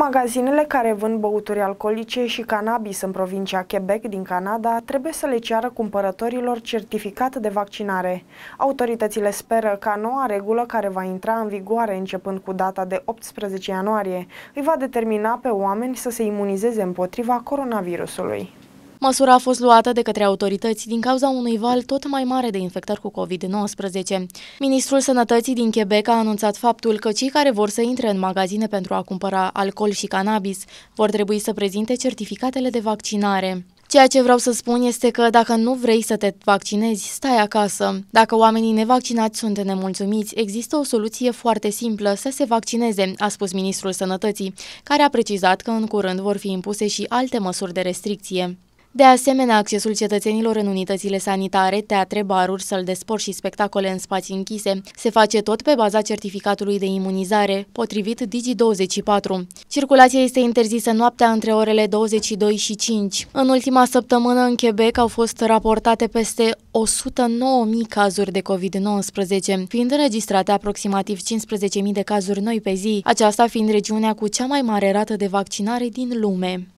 Magazinele care vând băuturi alcoolice și cannabis în provincia Quebec din Canada trebuie să le ceară cumpărătorilor certificat de vaccinare. Autoritățile speră ca noua regulă care va intra în vigoare începând cu data de 18 ianuarie îi va determina pe oameni să se imunizeze împotriva coronavirusului. Măsura a fost luată de către autorități din cauza unui val tot mai mare de infectări cu COVID-19. Ministrul Sănătății din Quebec a anunțat faptul că cei care vor să intre în magazine pentru a cumpăra alcool și cannabis vor trebui să prezinte certificatele de vaccinare. Ceea ce vreau să spun este că dacă nu vrei să te vaccinezi, stai acasă. Dacă oamenii nevaccinați sunt nemulțumiți, există o soluție foarte simplă să se vaccineze, a spus ministrul sănătății, care a precizat că în curând vor fi impuse și alte măsuri de restricție. De asemenea, accesul cetățenilor în unitățile sanitare, teatre, baruri, săl de sport și spectacole în spații închise se face tot pe baza certificatului de imunizare, potrivit Digi24. Circulația este interzisă noaptea între orele 22 și 5. În ultima săptămână în Quebec au fost raportate peste 109.000 cazuri de COVID-19, fiind înregistrate aproximativ 15.000 de cazuri noi pe zi, aceasta fiind regiunea cu cea mai mare rată de vaccinare din lume.